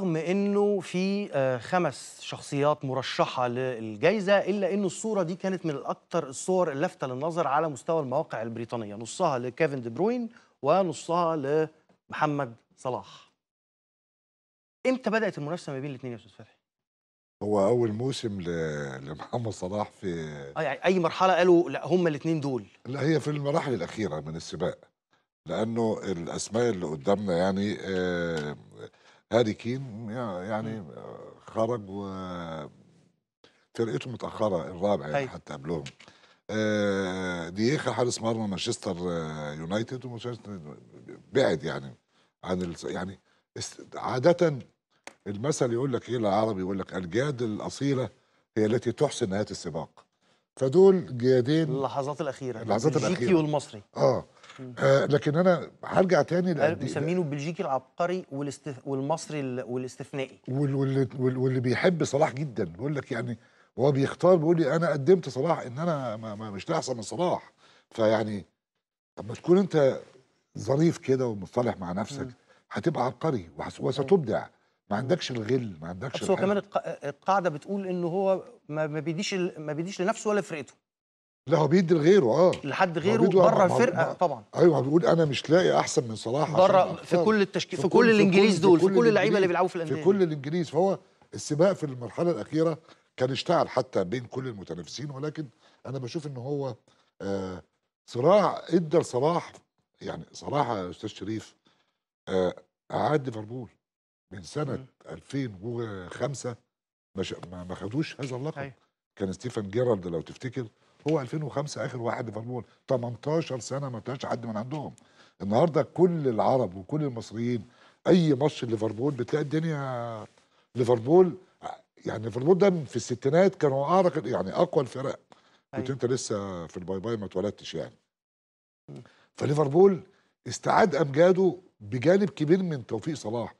رغم انه في آه، خمس شخصيات مرشحه للجائزه الا انه الصوره دي كانت من الاكثر الصور اللافته للنظر على مستوى المواقع البريطانيه نصها لكيفن دي بروين ونصها لمحمد صلاح امتى بدات المنافسه ما بين الاثنين يا استاذ فتحي هو اول موسم لمحمد صلاح في اه يعني اي مرحله قالوا لا هم الاثنين دول لا هي في المراحل الاخيره من السباق لانه الاسماء اللي قدامنا يعني آه هاري كين يعني خرج و فرقته متاخره الرابعه يعني حتى قبلهم آه، دييخا حارس مرمى مانشستر آه، يونايتد ومانشستر بعد يعني عن يعني عاده المثل يقول لك ايه العربي يقول لك الجاد الاصيله هي التي تحسن نهايه السباق فدول جيادين اللحظات الاخيره اللحظات الاخيره والمصري اه آه لكن انا هرجع تاني لان بيسمينه البلجيكي العبقري والاستث... والمصري والاستثنائي وال... وال... وال... واللي بيحب صلاح جدا بيقول لك يعني هو بيختار بيقول لي انا قدمت صلاح ان انا ما... ما مش احسن من صلاح فيعني لما تكون انت ظريف كده ومصطلح مع نفسك هتبقى عبقري وحس... وستبدع ما عندكش الغل ما عندكش بس هو كمان القاعده بتقول ان هو ما بيديش ما بيديش لنفسه ولا لفرقته لا هو بيدي لغيره اه لحد غيره بره الفرقه طبعا ايوه بيقول انا مش لاقي احسن من صلاح بره في كل التشكيل في, كل الانجليز دول في كل اللعيبه اللي بيلعبوا في الانديه في كل الانجليز فهو السباق في المرحله الاخيره كان اشتعل حتى بين كل المتنافسين ولكن انا بشوف ان هو آه صراع ادى لصلاح يعني صراحه يا استاذ شريف آه اعاد ليفربول من سنه م. 2005 ما, ما خدوش هذا اللقب أيوة. كان ستيفن جيرارد لو تفتكر هو 2005 اخر واحد ليفربول 18 سنه ما فيهاش حد من عندهم النهارده كل العرب وكل المصريين اي ماتش ليفربول بتلاقي الدنيا ليفربول يعني ليفربول ده في الستينات كانوا اعرق يعني اقوى الفرق كنت أيوة. انت لسه في الباي باي ما اتولدتش يعني فليفربول استعاد امجاده بجانب كبير من توفيق صلاح